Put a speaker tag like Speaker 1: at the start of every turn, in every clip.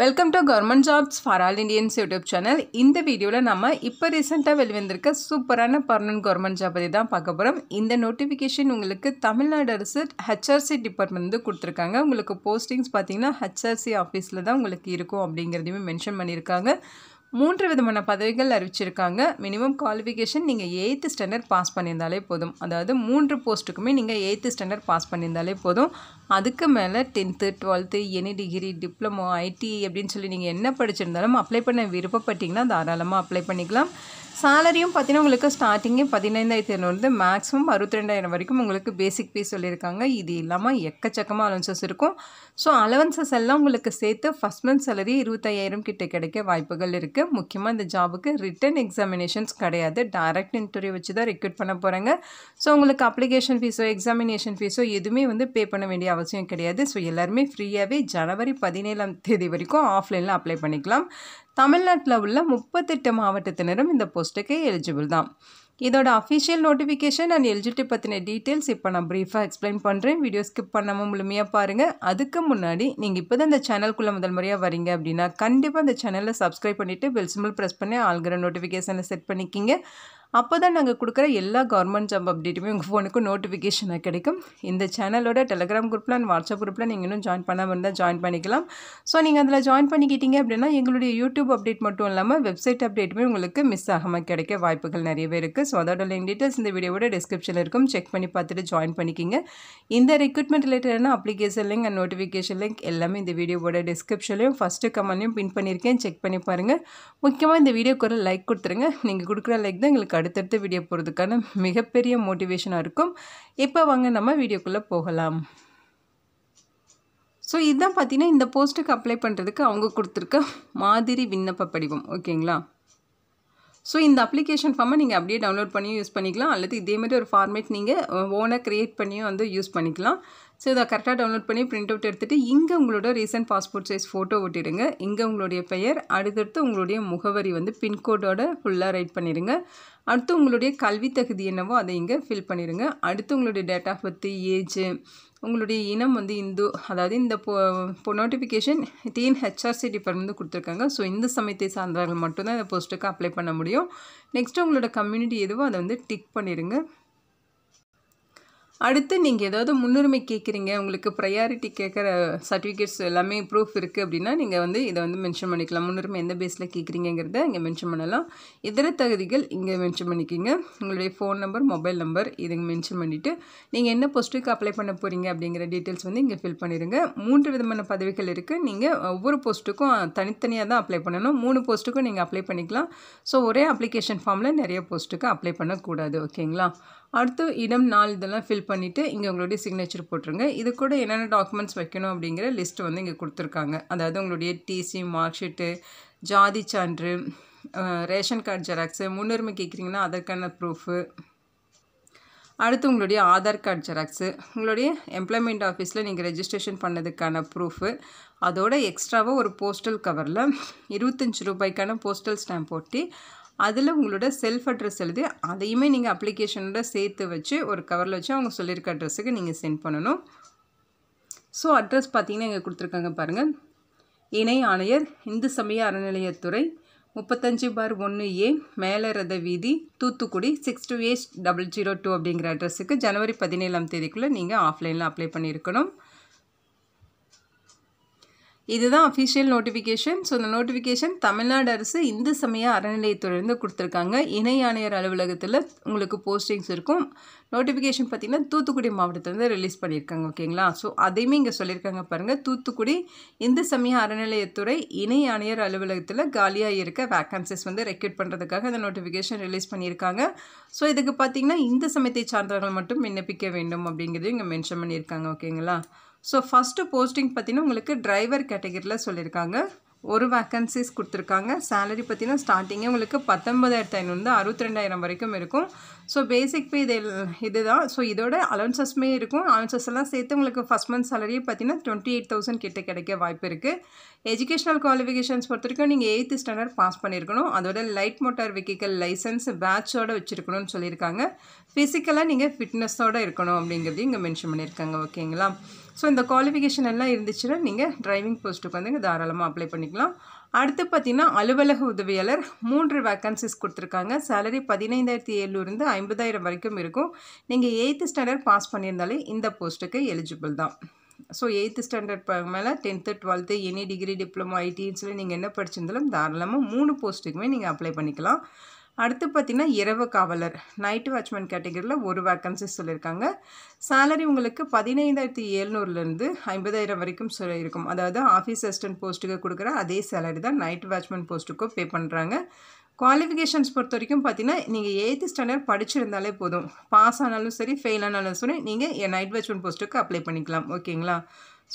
Speaker 1: welcome to government jobs for all Indians YouTube channel இந்த வீடியோவில் நம்ம இப்போ ரீசெண்டாக வெளிவந்திருக்க சூப்பரான பர்மனன்ட் கவர்மெண்ட் ஜாப் பற்றி தான் பார்க்க போகிறோம் இந்த நோட்டிஃபிகேஷன் உங்களுக்கு தமிழ்நாடு அரசு ஹெச்ஆர்சி டிபார்ட்மெண்ட் வந்து கொடுத்துருக்காங்க உங்களுக்கு போஸ்டிங்ஸ் பார்த்தீங்கன்னா ஹெச்ஆர்சி ஆஃபீஸில் தான் உங்களுக்கு இருக்கும் அப்படிங்கிறதையுமே மென்ஷன் பண்ணியிருக்காங்க மூன்று விதமான பதவிகள் அறிவிச்சிருக்காங்க மினிமம் குவாலிஃபிகேஷன் நீங்கள் எயித்து ஸ்டாண்டர்ட் பாஸ் பண்ணியிருந்தாலே போதும் அதாவது மூன்று போஸ்ட்டுக்குமே நீங்கள் எயித்து ஸ்டாண்டர்ட் பாஸ் பண்ணியிருந்தாலே போதும் அதுக்கு மேலே tenth twelfth any degree diploma IT அப்படின்னு சொல்லி நீங்கள் என்ன படிச்சிருந்தாலும் அப்ளை பண்ண விருப்பப்பட்டிங்கன்னா தாராளமாக அப்ளை பண்ணிக்கலாம் சேலரியும் பார்த்தீங்கன்னா உங்களுக்கு ஸ்டார்டிங்கே பதினைந்தாயிரத்தி இரநூறுந்து மேக்ஸிமம் அறுபத்தி ரெண்டாயிரம் வரைக்கும் உங்களுக்கு பேசிக் பே சொல்லியிருக்காங்க இது இல்லாமல் எக்கச்சக்கமாக அலவன்சஸ் இருக்கும் ஸோ அலவன்சஸ் எல்லாம் உங்களுக்கு சேர்த்து ஃபஸ்ட் மந்த் சேலரி இருபத்தையாயிரம் கிட்டே கிடைக்க வாய்ப்புகள் இருக்குது இருக்குது முக்கியமாக இந்த ஜாபுக்கு ரிட்டன் எக்ஸாமினேஷன்ஸ் கிடையாது டைரக்ட் இன்டர்வியூ வச்சு தான் ரெக்ரூட் பண்ண போகிறாங்க ஸோ உங்களுக்கு அப்ளிகேஷன் ஃபீஸோ எக்ஸாமினேஷன் ஃபீஸோ எதுவுமே வந்து பே பண்ண வேண்டிய அவசியம் கிடையாது ஸோ எல்லாருமே ஃப்ரீயாகவே ஜனவரி பதினேழாம் தேதி வரைக்கும் ஆஃப்லைனில் அப்ளை பண்ணிக்கலாம் தமிழ்நாட்டில் உள்ள முப்பத்தெட்டு மாவட்டத்தினரும் இந்த போஸ்ட்டுக்கு எலிஜிபிள் தான் இதோட அஃபிஷியல் நோட்டிஃபிகேஷன் அண்ட் எலிஜிபிலிட்டி பற்றின டீட்டெயில்ஸ் இப்போ நான் ப்ரீஃபாக எக்ஸ்பிளைன் பண்ணுறேன் வீடியோ ஸ்கிப் பண்ணாமல் முழுமையாக பாருங்கள் அதுக்கு முன்னாடி நீங்கள் இப்போ தான் இந்த சேனல்குள்ளே முதல் முறையாக வரீங்க அப்படின்னா கண்டிப்பாக இந்த சேனலில் சப்ஸ்கிரைப் பண்ணிவிட்டு பெல்சிமல் ப்ரெஸ் பண்ணி ஆள்கிற நோட்டிஃபிகேஷனை செட் பண்ணிக்கிங்க அப்போ தான் நாங்கள் கொடுக்குற எல்லா கவர்மெண்ட் ஜாப் அப்டேட்டுமே உங்கள் ஃபோனுக்கு நோட்டிஃபிகேஷனாக கிடைக்கும் இந்த சேனலோட டெலகிராம் குரூப்பில் அண்ட் வாட்ஸ்அப் குரூப்பில் நீங்கள் இன்னும் ஜாயின் பண்ணாமல் இருந்தால் ஜாயின் பண்ணிக்கலாம் ஸோ நீங்கள் அதில் ஜாயின் பண்ணிக்கிட்டீங்க அப்படின்னா எங்களுடைய யூடியூப் அப்டேட் மட்டும் இல்லாமல் வெப்சைட் அப்டேட்டுமே உங்களுக்கு மிஸ் ஆகாமல் கிடைக்க வாய்ப்புகள் நிறையவே இருக்குது ஸோ அதோட லிங்க் டீட்டெயில்ஸ் இந்த வீடியோவோட டிஸ்கிரிப்ஷனில் இருக்கும் செக் பண்ணி பார்த்துட்டு ஜாயின் பண்ணிக்கிங்க இந்த ரெக்ரூட்மெண்ட் ரிலேட்டடான application link and notification link எல்லாமே இந்த வீடியோவோட டிஸ்கிரிப்ஷன்லையும் ஃபஸ்ட்டு கமெண்ட்லையும் பின் பண்ணியிருக்கேன் செக் பண்ணி பாருங்கள் முக்கியமாக இந்த வீடியோக்கு ஒரு லைக் கொடுத்துருங்க நீங்கள் கொடுக்குற லைக் தான் எங்களுக்கு அடுத்தடுத்து வீடியோ போகிறதுக்கான மிகப்பெரிய மோட்டிவேஷனாக இருக்கும் இப்போ வாங்க நம்ம வீடியோக்குள்ளே போகலாம் ஸோ இதுதான் பார்த்தீங்கன்னா இந்த போஸ்ட்டுக்கு அப்ளை பண்ணுறதுக்கு அவங்க கொடுத்துருக்க மாதிரி விண்ணப்ப படிவம் ஓகேங்களா ஸோ இந்த அப்ளிகேஷன் ஃபார்மை நீங்கள் அப்படியே டவுன்லோட் பண்ணியும் யூஸ் பண்ணிக்கலாம் அல்லது இதேமாதிரி ஒரு ஃபார்மேட் நீங்கள் ஓனாக க்ரியேட் பண்ணியும் வந்து யூஸ் பண்ணிக்கலாம் ஸோ இதை கரெக்டாக டவுன்லோட் பண்ணி பிரிண்ட் அவுட் எடுத்துகிட்டு இங்கே உங்களோட ரீசன்ட் பாஸ்போர்ட் சைஸ் ஃபோட்டோ ஒட்டிடுங்க இங்கே உங்களுடைய பெயர் அடுத்தடுத்து உங்களுடைய முகவரி வந்து பின்கோடோட ஃபுல்லாக ரைட் பண்ணிடுங்க அடுத்து உங்களுடைய கல்வி தகுதி என்னவோ அதை இங்கே ஃபில் பண்ணிடுங்க அடுத்து உங்களுடைய டேட் ஆஃப் பர்த்து ஏஜு உங்களுடைய இனம் வந்து இந்து அதாவது இந்த பொ நோட்டிஃபிகேஷன் டீன் ஹெச்ஆர்சி டிபார்ட்மெண்ட் வந்து கொடுத்துருக்காங்க ஸோ இந்த சமயத்தை சார்ந்தவர்கள் மட்டும்தான் இந்த போஸ்ட்டுக்கு அப்ளை பண்ண முடியும் நெக்ஸ்ட்டு உங்களோட கம்யூனிட்டி எதுவோ அதை வந்து டிக் பண்ணிடுங்க அடுத்து நீங்கள் ஏதாவது முன்னுரிமை கேட்குறீங்க உங்களுக்கு ப்ரையாரிட்டி கேட்குற சர்டிஃபிகேட்ஸ் எல்லாமே ப்ரூஃப் இருக்குது அப்படின்னா நீங்கள் வந்து இதை வந்து மென்ஷன் பண்ணிக்கலாம் முன்னுரிமை எந்த பேஸில் கேட்குறீங்கிறத இங்கே மென்ஷன் பண்ணலாம் இதர தகுதிகள் இங்கே மென்ஷன் பண்ணிக்கிங்க உங்களுடைய ஃபோன் நம்பர் மொபைல் நம்பர் இது மென்ஷன் பண்ணிவிட்டு நீங்கள் என்ன போஸ்ட்டுக்கு அப்ளை பண்ண போகிறீங்க அப்படிங்கிற டீட்டெயில்ஸ் வந்து இங்கே ஃபில் பண்ணிடுங்க மூன்று விதமான பதவிகள் இருக்குது நீங்கள் ஒவ்வொரு போஸ்ட்டுக்கும் தனித்தனியாக தான் அப்ளை பண்ணணும் மூணு போஸ்ட்டுக்கும் நீங்கள் அப்ளை பண்ணிக்கலாம் ஸோ ஒரே அப்ளிகேஷன் ஃபார்மில் நிறைய போஸ்ட்டுக்கு அப்ளை பண்ணக்கூடாது ஓகேங்களா அடுத்து இடம் நாள் இதெல்லாம் ஃபில் பண்ணிவிட்டு இங்கே உங்களுடைய சிக்னேச்சர் போட்டுருங்க இது கூட என்னென்ன டாக்குமெண்ட்ஸ் வைக்கணும் அப்படிங்கிற லிஸ்ட் வந்து இங்கே கொடுத்துருக்காங்க அதாவது உங்களுடைய டிசி மார்க் ஷீட்டு ஜாதி சான்று ரேஷன் கார்டு ஜெராக்ஸு முன்னுரிமை கேட்குறீங்கன்னா அதற்கான ப்ரூஃபு அடுத்து உங்களுடைய ஆதார் கார்டு ஜெராக்ஸு உங்களுடைய எம்ப்ளாய்மெண்ட் ஆஃபீஸில் நீங்கள் ரெஜிஸ்ட்ரேஷன் பண்ணதுக்கான ப்ரூஃபு அதோட எக்ஸ்ட்ராவாக ஒரு போஸ்டல் கவரில் இருபத்தஞ்சி ரூபாய்க்கான போஸ்டல் ஸ்டாம்ப் ஒட்டி அதில் உங்களோட செல்ஃப் அட்ரஸ் எழுதி அதையுமே நீங்கள் அப்ளிகேஷனோட சேர்த்து வச்சு ஒரு கவரில் வச்சு அவங்க சொல்லியிருக்க அட்ரஸுக்கு நீங்கள் சென்ட் பண்ணணும் ஸோ அட்ரஸ் பார்த்தீங்கன்னா இங்கே கொடுத்துருக்காங்க பாருங்கள் இணை ஆணையர் இந்து சமய அறநிலையத்துறை முப்பத்தஞ்சு பார் ஒன்று ஏ மேலே ரத வீதி Thoothukudi six two eight double zero two அப்படிங்கிற அட்ரஸுக்கு ஜனவரி பதினேழாம் தேதிக்குள்ளே நீங்கள் ஆஃப்லைனில் அப்ளை பண்ணியிருக்கணும் இதுதான் அஃபிஷியல் நோட்டிஃபிகேஷன் ஸோ இந்த நோட்டிஃபிகேஷன் தமிழ்நாடு அரசு இந்து சமய அறநிலையத்துறையிலேருந்து கொடுத்துருக்காங்க இணை ஆணையர் அலுவலகத்தில் உங்களுக்கு போஸ்டிங்ஸ் இருக்கும் நோட்டிஃபிகேஷன் பார்த்திங்கன்னா தூத்துக்குடி மாவட்டத்திலேருந்து ரிலீஸ் பண்ணியிருக்காங்க ஓகேங்களா ஸோ அதையுமே இங்கே சொல்லியிருக்காங்க பாருங்கள் தூத்துக்குடி இந்து சமய அறநிலையத்துறை இணை ஆணையர் அலுவலகத்தில் காலியாக இருக்க வேக்கன்சிஸ் வந்து ரெக்யூட் பண்ணுறதுக்காக இந்த நோட்டிஃபிகேஷன் ரிலீஸ் பண்ணியிருக்காங்க ஸோ இதுக்கு பார்த்திங்கன்னா இந்து சமயத்தை சார்ந்தவர்கள் மட்டும் விண்ணப்பிக்க வேண்டும் அப்படிங்கிறதையும் இங்கே மென்ஷன் பண்ணியிருக்காங்க ஓகேங்களா ஸோ ஃபஸ்ட்டு போஸ்டிங் பார்த்தீங்கன்னா உங்களுக்கு டிரைவர் கேட்டகரியில் சொல்லியிருக்காங்க ஒரு வேக்கன்சிஸ் கொடுத்துருக்காங்க சேலரி பார்த்தீங்கன்னா ஸ்டார்டிங்கே உங்களுக்கு பத்தொன்பதாயிரத்து ஐநூறுந்து அறுபத்தி ரெண்டாயிரம் வரைக்கும் இருக்கும் ஸோ பேசிக் பே இது இதுதான் ஸோ இதோட அலவன்சஸ்மே இருக்கும் அலவன்சஸ் எல்லாம் சேர்த்து உங்களுக்கு ஃபஸ்ட் மந்த் சேலரி பார்த்தீங்கன்னா டுவெண்ட்டி எயிட் தௌசண்ட் கிட்ட கிடைக்க வாய்ப்பு இருக்குது எஜுகேஷனல் குவாலிஃபிகேஷன்ஸ் பொறுத்த வரைக்கும் நீங்கள் எயித்து ஸ்டாண்டர்ட் பாஸ் பண்ணியிருக்கணும் அதோட லைட் மோட்டார் வெஹிக்கல் லைசன்ஸ் பேட்சோடு வச்சுருக்கணும்னு சொல்லியிருக்காங்க ஃபிசிக்கலாக நீங்கள் ஃபிட்னஸோடு இருக்கணும் அப்படிங்கிறதையும் இங்கே மென்ஷன் பண்ணியிருக்காங்க ஓகேங்களா ஸோ இந்த குவாலிஃபிகேஷன் எல்லாம் இருந்துச்சுன்னா நீங்கள் டிரைவிங் போஸ்ட்டுக்கு வந்து தாராளமாக அப்ளை பண்ணிக்கலாம் அடுத்து பார்த்தீங்கன்னா அலுவலக உதவியாளர் மூன்று வேக்கன்சிஸ் கொடுத்துருக்காங்க சேலரி பதினைந்தாயிரத்தி ஏழுலேருந்து ஐம்பதாயிரம் வரைக்கும் இருக்கும் நீங்கள் எயித்து ஸ்டாண்டர்ட் பாஸ் பண்ணியிருந்தாலே இந்த போஸ்ட்டுக்கு எலிஜிபிள் தான் ஸோ எயித்து ஸ்டாண்டர்ட் மேலே tenth twelfth any degree diploma ஐடின்னு சொல்லி நீங்கள் என்ன படிச்சிருந்தாலும் தாராளமாக மூணு போஸ்ட்டுக்குமே நீங்கள் அப்ளை பண்ணிக்கலாம் அடுத்து பார்த்தீங்கன்னா இரவு காவலர் நைட்டு வாட்ச்மேன் கேட்டகரியில் ஒரு வேக்கன்சி சொல்லியிருக்காங்க சேலரி உங்களுக்கு பதினைந்தாயிரத்தி எழுநூறுலேருந்து ஐம்பதாயிரம் வரைக்கும் சொல்லியிருக்கும் அதாவது ஆஃபீஸ் அசிஸ்டன்ட் போஸ்ட்டுக்கு கொடுக்குற அதே சேலரி தான் நைட் வாட்ச்மேன் போஸ்ட்டுக்கும் பே பண்ணுறாங்க குவாலிஃபிகேஷன்ஸ் பொறுத்த வரைக்கும் பார்த்தீங்கன்னா நீங்கள் எயித்து ஸ்டாண்டர்ட் படிச்சிருந்தாலே போதும் பாஸ் ஆனாலும் சரி ஃபெயில் ஆனாலும் சரி நீங்கள் என் நைட் வாட்ச்மேன் போஸ்ட்டுக்கு அப்ளை பண்ணிக்கலாம் ஓகேங்களா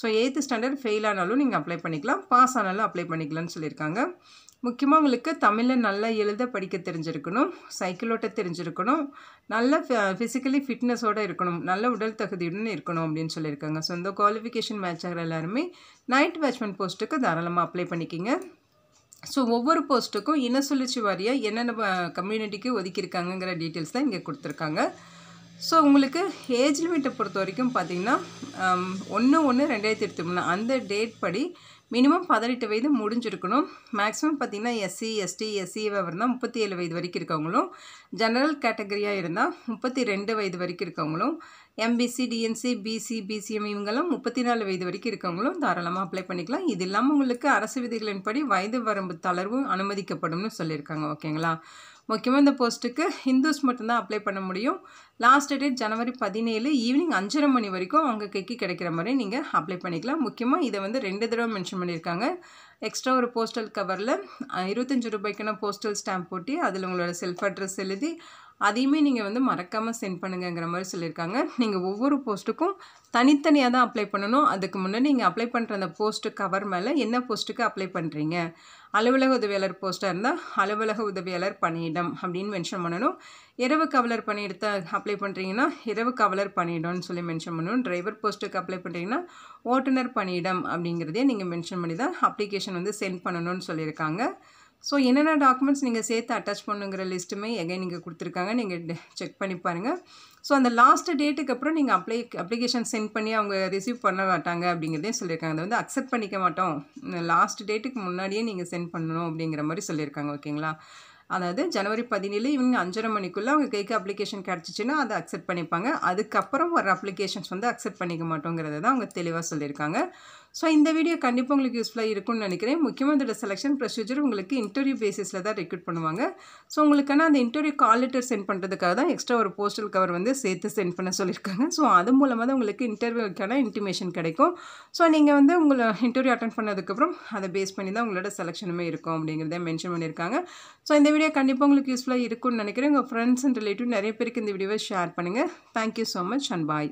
Speaker 1: ஸோ எயித்து ஸ்டாண்டர்ட் ஃபெயில் ஆனாலும் நீங்கள் அப்ளை பண்ணிக்கலாம் பாஸ் ஆனாலும் அப்ளை பண்ணிக்கலாம்னு சொல்லியிருக்காங்க முக்கியமாக உங்களுக்கு தமிழில் நல்லா எழுத படிக்க தெரிஞ்சிருக்கணும் சைக்கிளோட்ட தெரிஞ்சிருக்கணும் நல்ல ஃபிசிக்கலி ஃபிட்னஸோடு இருக்கணும் நல்ல உடல் தகுதியுடன் இருக்கணும் அப்படின்னு சொல்லியிருக்காங்க ஸோ இந்த குவாலிஃபிகேஷன் மேட்ச் ஆகிற எல்லாருமே நைட் பேட்ச்மேன் போஸ்ட்டுக்கு தாராளமாக அப்ளை பண்ணிக்கிங்க ஸோ ஒவ்வொரு போஸ்ட்டுக்கும் இன சுழற்சி வாரியாக என்னென்ன கம்யூனிட்டிக்கு ஒதுக்கியிருக்காங்கங்கிற டீட்டெயில்ஸ் தான் இங்கே கொடுத்துருக்காங்க ஸோ உங்களுக்கு ஏஜ் லிமிட்டை பொறுத்த வரைக்கும் பார்த்தீங்கன்னா ஒன்று ஒன்று ரெண்டாயிரத்தி இருபத்தி மூணு அந்த டேட் படி மினிமம் பதினெட்டு வயது முடிஞ்சிருக்கணும் மேக்ஸிமம் பார்த்திங்கன்னா எஸ்சி எஸ்டி எஸ்சிவர் இருந்தால் முப்பத்தி ஏழு வயது வரைக்கும் இருக்கவங்களும் ஜெனரல் கேட்டகரியாக இருந்தால் முப்பத்தி ரெண்டு வயது வரைக்கும் இருக்கவங்களும் எம்பிசி டிஎன்சி பிசி பிசிஎம் இவங்கெல்லாம் முப்பத்தி நாலு வயது வரைக்கும் இருக்கவங்களும் தாராளமாக அப்ளை பண்ணிக்கலாம் இது இல்லாமல் உங்களுக்கு அரசு விதிகளின்படி வயது வரம்பு தளர்வு அனுமதிக்கப்படும்னு சொல்லியிருக்காங்க ஓகேங்களா முக்கியமாக இந்த போஸ்ட்டுக்கு ஹிந்துஸ் மட்டும்தான் அப்ளை பண்ண முடியும் லாஸ்ட் டேட் ஜனவரி பதினேழு ஈவினிங் அஞ்சரை மணி வரைக்கும் அவங்க கைக்கு கிடைக்கிற மாதிரி நீங்கள் அப்ளை பண்ணிக்கலாம் முக்கியமாக இதை வந்து ரெண்டு தடவை மென்ஷன் பண்ணியிருக்காங்க எக்ஸ்ட்ரா ஒரு போஸ்டல் கவரில் இருபத்தஞ்சி ரூபாய்க்கான போஸ்டல் ஸ்டாம்ப் போட்டி அதில் உங்களோட செல்ஃப் அட்ரஸ் எழுதி அதையுமே நீங்கள் வந்து மறக்காமல் சென்ட் பண்ணுங்கிற மாதிரி சொல்லியிருக்காங்க நீங்கள் ஒவ்வொரு போஸ்ட்டுக்கும் தனித்தனியாக தான் அப்ளை பண்ணணும் அதுக்கு முன்னாடி நீங்கள் அப்ளை பண்ணுற அந்த போஸ்ட்டு கவர் மேலே என்ன போஸ்ட்டுக்கு அப்ளை பண்ணுறீங்க அலுவலக உதவியாளர் போஸ்ட்டாக இருந்தால் அலுவலக உதவியாளர் பணியிடம் அப்படின்னு மென்ஷன் பண்ணணும் இரவு கவலர் பணியிடத்தை அப்ளை பண்ணுறீங்கன்னா இரவு கவலர் பணியிடம்னு சொல்லி மென்ஷன் பண்ணணும் டிரைவர் போஸ்ட்டுக்கு அப்ளை பண்ணுறீங்கன்னா ஓட்டுநர் பணியிடம் அப்படிங்கிறதே நீங்கள் மென்ஷன் பண்ணி தான் அப்ளிகேஷன் வந்து சென்ட் பண்ணணும்னு சொல்லியிருக்காங்க ஸோ என்னென்ன டாக்குமெண்ட்ஸ் நீங்கள் சேர்த்து அட்டாச் பண்ணுங்கிற லிஸ்ட்டுமே எங்கே நீங்கள் கொடுத்துருக்காங்க நீங்கள் செக் பண்ணி பாருங்கள் ஸோ அந்த லாஸ்ட் டேட்டுக்கு அப்புறம் நீங்கள் அப்ளை அப்ளிகேஷன் சென்ட் பண்ணி அவங்க ரிசீவ் பண்ண மாட்டாங்க அப்படிங்கிறதே சொல்லியிருக்காங்க அதை வந்து அக்செப்ட் பண்ணிக்க மாட்டோம் லாஸ்ட் டேட்டுக்கு முன்னாடியே நீங்கள் சென்ட் பண்ணணும் அப்படிங்கிற மாதிரி சொல்லியிருக்காங்க ஓகேங்களா அதாவது ஜனவரி பதினேழு ஈவினிங் அஞ்சரை மணிக்குள்ளே அவங்க கைக்கு அப்ளிகேஷன் கிடச்சிச்சுன்னா அதை அக்செப்ட் பண்ணிப்பாங்க அதுக்கப்புறம் வர அப்ளிகேஷன்ஸ் வந்து அக்செப்ட் பண்ணிக்க மாட்டோங்கிறத தான் அவங்க தெளிவாக சொல்லியிருக்காங்க ஸோ இந்த வீடியோ கண்டிப்பாக உங்களுக்கு யூஸ்ஃபுல்லாக இருக்கும்னு நினைக்கிறேன் முக்கியமாக அதோட செலெக்ஷன் ப்ரொசீஜர் உங்களுக்கு இன்டர்வியூ பேசிஸில் தான் ரெக்ரூட் பண்ணுவாங்க ஸோ உங்களுக்கான அந்த இன்டர்வியூ கால் லெட்டர் சென்ட் பண்ணுறதுக்காக தான் எக்ஸ்ட்ரா ஒரு போஸ்டல் கவர் வந்து சேர்த்து சென்ட் பண்ண சொல்லியிருக்காங்க ஸோ அது மூலமாக தான் உங்களுக்கு இன்டர்வியூக்கான இன்டிமேஷன் கிடைக்கும் ஸோ நீங்கள் வந்து உங்களை இன்டர்வியூ அட்டன் பண்ணதுக்கப்புறம் அதை பேஸ் பண்ணி தான் உங்களோட செலெக்ஷனுமே இருக்கும் அப்படிங்கிறத மென்ஷன் பண்ணியிருக்காங்க ஸோ இந்த வீடியோ கண்டிப்பாக உங்களுக்கு யூஸ்ஃபுல்லாக இருக்கும்னு நினைக்கிறேன் உங்கள் ஃப்ரெண்ட்ஸ் அண்ட் ரிலேட்டிவ் நிறைய பேருக்கு இந்த வீடியோவை ஷேர் பண்ணுங்கள் thank you so much and bye